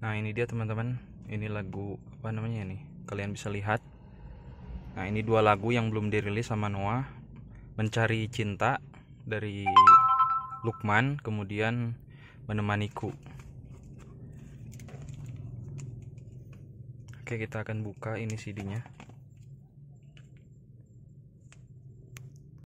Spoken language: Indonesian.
nah ini dia teman-teman ini lagu apa namanya ini kalian bisa lihat nah ini dua lagu yang belum dirilis sama Noah mencari cinta dari Lukman kemudian menemaniku oke kita akan buka ini CD-nya